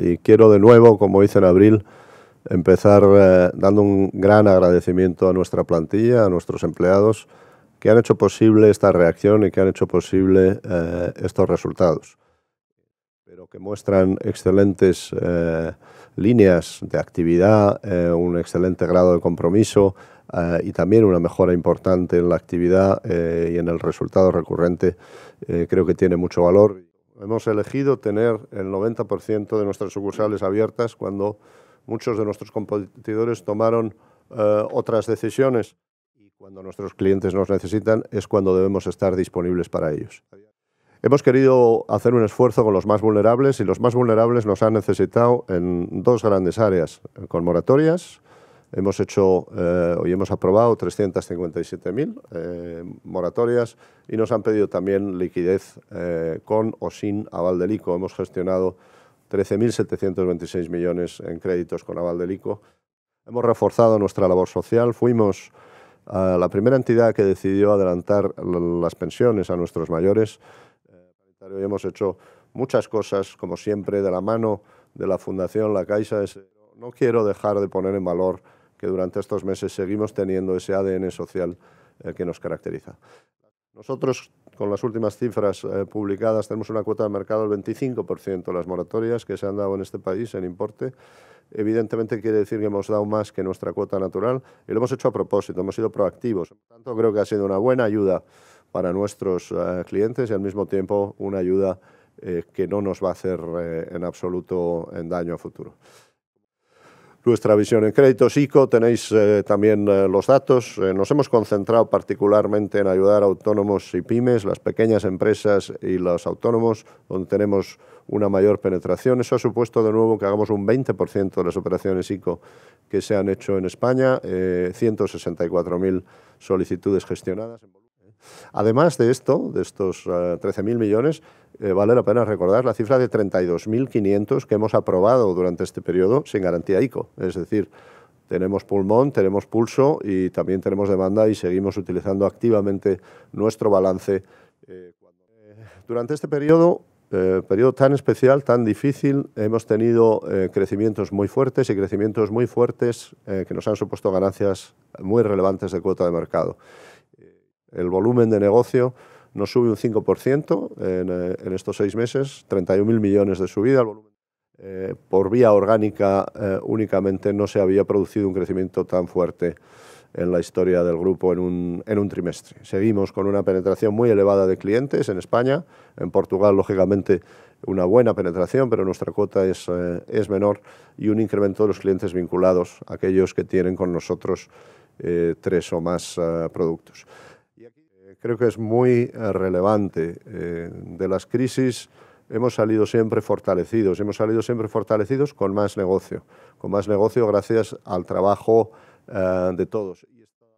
y quiero de nuevo, como hice en abril, empezar eh, dando un gran agradecimiento a nuestra plantilla, a nuestros empleados, que han hecho posible esta reacción y que han hecho posible eh, estos resultados, pero que muestran excelentes eh, líneas de actividad, un excelente grado de compromiso y también una mejora importante en la actividad y en el resultado recurrente. creo que tiene mucho valor. Hemos elegido tener el 90% de nuestras sucursales abiertas cuando muchos de nuestros competidores tomaron eh, otras decisiones y cuando nuestros clientes nos necesitan es cuando debemos estar disponibles para ellos. Hemos querido hacer un esfuerzo con los más vulnerables y los más vulnerables nos han necesitado en dos grandes áreas, con moratorias Hemos hecho eh, hoy hemos aprobado 357.000 eh, moratorias y nos han pedido también liquidez eh, con o sin aval del ICO. Hemos gestionado 13.726 millones en créditos con aval del ICO. Hemos reforzado nuestra labor social. Fuimos la primera entidad que decidió adelantar las pensiones a nuestros mayores. Hoy hemos hecho muchas cosas, como siempre, de la mano de la Fundación La Caixa. No quiero dejar de poner en valor que durante estos meses seguimos teniendo ese ADN social eh, que nos caracteriza. Nosotros, con las últimas cifras eh, publicadas, tenemos una cuota de mercado del 25% de las moratorias que se han dado en este país en importe. Evidentemente quiere decir que hemos dado más que nuestra cuota natural y lo hemos hecho a propósito, hemos sido proactivos. Por tanto, creo que ha sido una buena ayuda para nuestros eh, clientes y al mismo tiempo una ayuda que no nos va a hacer en absoluto en daño a futuro nuestra visión. En Créditos ICO tenéis eh, también eh, los datos. Eh, nos hemos concentrado particularmente en ayudar a autónomos y pymes, las pequeñas empresas y los autónomos, donde tenemos una mayor penetración. Eso ha supuesto de nuevo que hagamos un 20% de las operaciones ICO que se han hecho en España, 164.000 solicitudes gestionadas. Además de esto, de estos 13.000 eh, millones, eh, vale la pena recordar la cifra de 32.500 que hemos aprobado durante este periodo sin garantía ICO. Es decir, tenemos pulmón, tenemos pulso y también tenemos demanda y seguimos utilizando activamente nuestro balance. Eh, durante este periodo, periodo tan especial, tan difícil, hemos tenido crecimientos muy fuertes y crecimientos muy fuertes que nos han supuesto ganancias muy relevantes de cuota de mercado el volumen de negocio no sube un 5% en, eh, en, estos seis meses, 31.000 millones de subida. Eh, por vía orgánica eh, únicamente no se había producido un crecimiento tan fuerte en la historia del grupo en un, trimestre. Seguimos con una penetración muy elevada de clientes en España, en Portugal lógicamente una buena penetración, pero nuestra cuota es, es menor y un incremento de los clientes vinculados, aquellos que tienen con nosotros tres o más productos creo que es muy eh, relevante. Eh, de las crisis hemos salido siempre fortalecidos, hemos salido siempre fortalecidos con más negocio, con más negocio gracias al trabajo eh, de todos.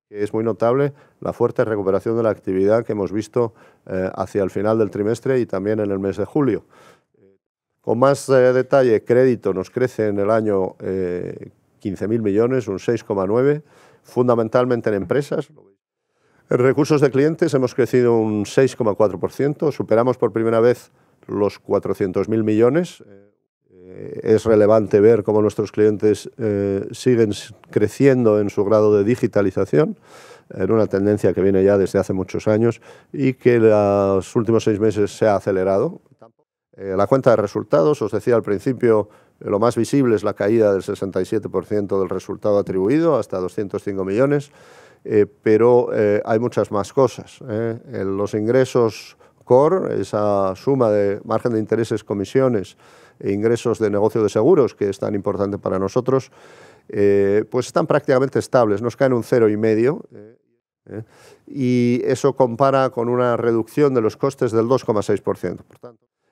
Es muy notable la fuerte recuperación de la actividad que hemos visto hacia el final del trimestre y también en el mes de julio. Con más detalle, crédito nos crece en el año 15.000 millones, un 6,9, fundamentalmente en empresas, en Recursos de clientes hemos crecido un 6,4%, superamos por primera vez los 400.000 millones. Eh, es relevante ver cómo nuestros clientes eh, siguen creciendo en su grado de digitalización, en una tendencia que viene ya desde hace muchos años y que en los últimos seis meses se ha acelerado. Eh, la cuenta de resultados, os decía al principio, lo más visible es la caída del 67% del resultado atribuido, hasta 205 millones. Eh, pero eh, hay muchas más cosas. Eh. Los ingresos core, esa suma de margen de intereses, comisiones e ingresos de negocio de seguros, que es tan importante para nosotros, pues están prácticamente estables, nos caen un cero y medio. y eso compara con una reducción de los costes del 2,6%.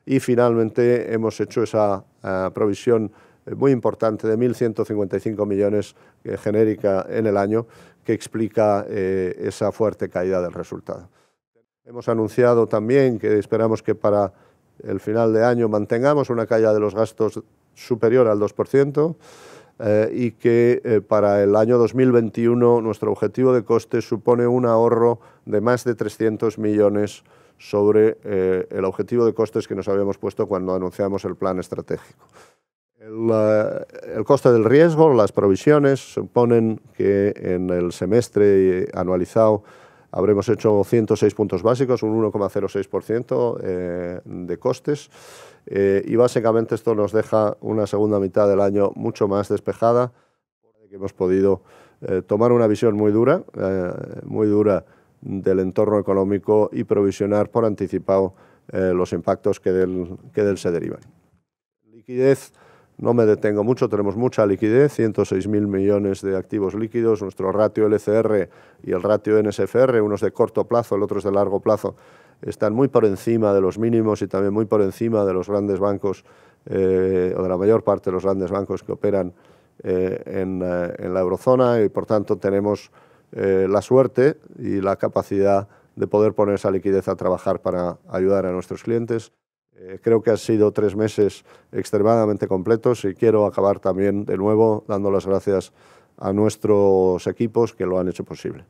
Y finalmente hemos hecho esa provisión muy importante de 1.155 millones genérica en el año, que explica eh, esa fuerte caída del resultado. Hemos anunciado también que esperamos que para el final de año mantengamos una caída de los gastos superior al 2%. Eh, y que eh, para el año 2021 nuestro objetivo de costes supone un ahorro de más de 300 millones sobre el objetivo de costes que nos habíamos puesto cuando anunciamos el plan estratégico. Eh, el, coste del riesgo, las provisiones, suponen que en el semestre anualizado habremos hecho 106 puntos básicos, un 1,06% eh, de costes. Eh, y básicamente esto nos deja una segunda mitad del año mucho más despejada, que hemos podido tomar una visión muy dura, muy dura del entorno económico y provisionar por anticipado los impactos que del, que del se derivan. Liquidez no me detengo mucho, tenemos mucha liquidez, 106.000 millones de activos líquidos, nuestro ratio LCR y el ratio NSFR, unos de corto plazo, el otro es de largo plazo, están muy por encima de los mínimos y también muy por encima de los grandes bancos eh, o de la mayor parte de los grandes bancos que operan eh, eh, en, la eurozona y por tanto tenemos la suerte y la capacidad de poder poner esa liquidez a trabajar para ayudar a nuestros clientes. Eh, creo que han sido tres meses extremadamente completos y quiero acabar también de nuevo dando las gracias a nuestros equipos que lo han hecho posible.